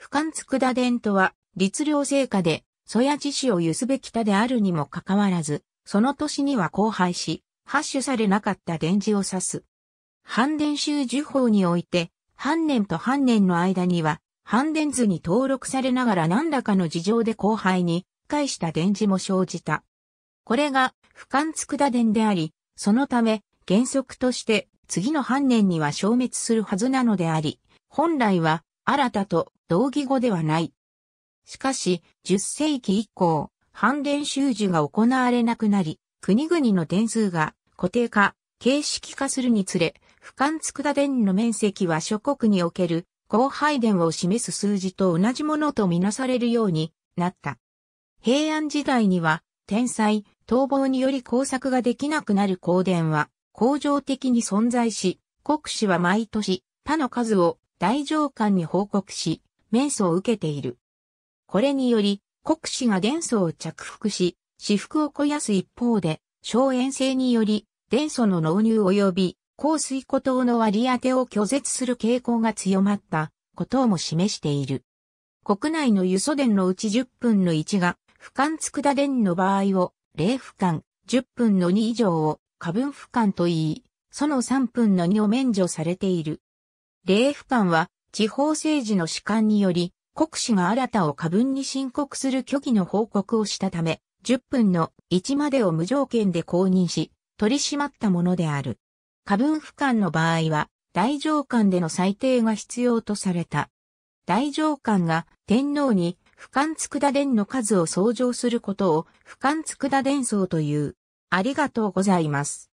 不完佃伝とは、律令成果で、蘇谷自死をゆすべき他であるにもかかわらず、その年には荒廃し、発種されなかった伝示を指す。反伝集受法において、反年と反年の間には、反伝図に登録されながら何らかの事情で荒廃に、返した伝示も生じた。これが、不完佃伝であり、そのため、原則として、次の反年には消滅するはずなのであり、本来は、新たと同義語ではない。しかし、10世紀以降、反伝習字が行われなくなり、国々の点数が固定化、形式化するにつれ、俯瞰つくだ伝の面積は諸国における後輩伝を示す数字と同じものとみなされるようになった。平安時代には、天才、逃亡により工作ができなくなる公伝は、恒常的に存在し、国史は毎年、他の数を大上官に報告し、面相を受けている。これにより、国士が伝祖を着服し、私服を肥やす一方で、荘園性により、伝祖の納入及び、香水孤島の割り当てを拒絶する傾向が強まったことをも示している。国内の輸送電のうち10分の1が、不くだ電の場合を、零俯瞰、10分の2以上を、過分俯瞰と言い、その3分の2を免除されている。霊府官は地方政治の主観により、国司が新たを過分に申告する虚偽の報告をしたため、10分の1までを無条件で公認し、取り締まったものである。過分府官の場合は、大上官での裁定が必要とされた。大上官が天皇に不官佃伝の数を創上することを不官佃伝奏という。ありがとうございます。